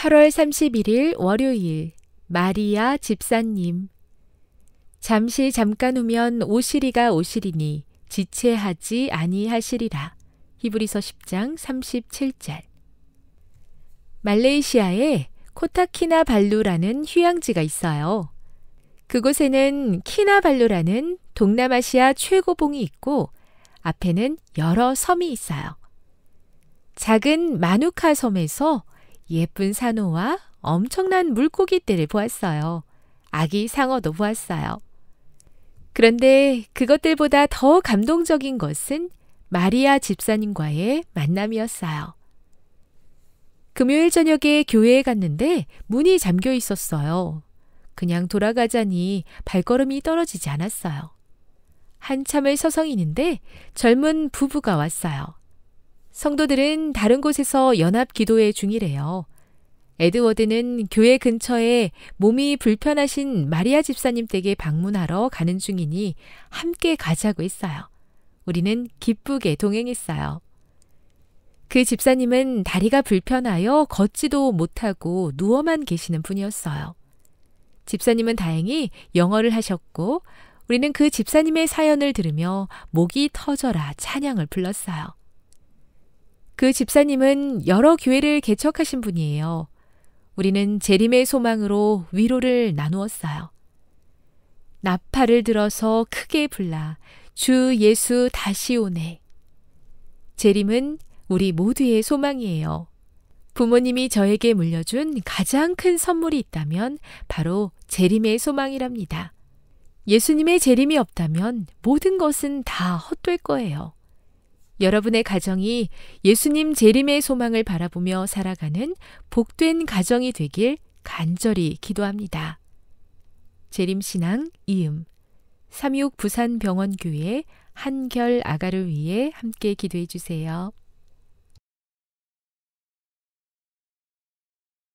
8월 31일 월요일 마리아 집사님 잠시 잠깐 후면 오시리가 오시리니 지체하지 아니하시리라. 히브리서 10장 37절. 말레이시아에 코타키나 발루라는 휴양지가 있어요. 그곳에는 키나발루라는 동남아시아 최고봉이 있고 앞에는 여러 섬이 있어요. 작은 마누카 섬에서 예쁜 산호와 엄청난 물고기 떼를 보았어요. 아기 상어도 보았어요. 그런데 그것들보다 더 감동적인 것은 마리아 집사님과의 만남이었어요. 금요일 저녁에 교회에 갔는데 문이 잠겨 있었어요. 그냥 돌아가자니 발걸음이 떨어지지 않았어요. 한참을 서성이는데 젊은 부부가 왔어요. 성도들은 다른 곳에서 연합 기도회 중이래요. 에드워드는 교회 근처에 몸이 불편하신 마리아 집사님 댁에 방문하러 가는 중이니 함께 가자고 했어요. 우리는 기쁘게 동행했어요. 그 집사님은 다리가 불편하여 걷지도 못하고 누워만 계시는 분이었어요. 집사님은 다행히 영어를 하셨고 우리는 그 집사님의 사연을 들으며 목이 터져라 찬양을 불렀어요. 그 집사님은 여러 교회를 개척하신 분이에요. 우리는 재림의 소망으로 위로를 나누었어요. 나팔을 들어서 크게 불라 주 예수 다시 오네. 재림은 우리 모두의 소망이에요. 부모님이 저에게 물려준 가장 큰 선물이 있다면 바로 재림의 소망이랍니다. 예수님의 재림이 없다면 모든 것은 다 헛될 거예요. 여러분의 가정이 예수님 재림의 소망을 바라보며 살아가는 복된 가정이 되길 간절히 기도합니다. 재림신앙 이음 36 부산병원교회 한결 아가를 위해 함께 기도해 주세요.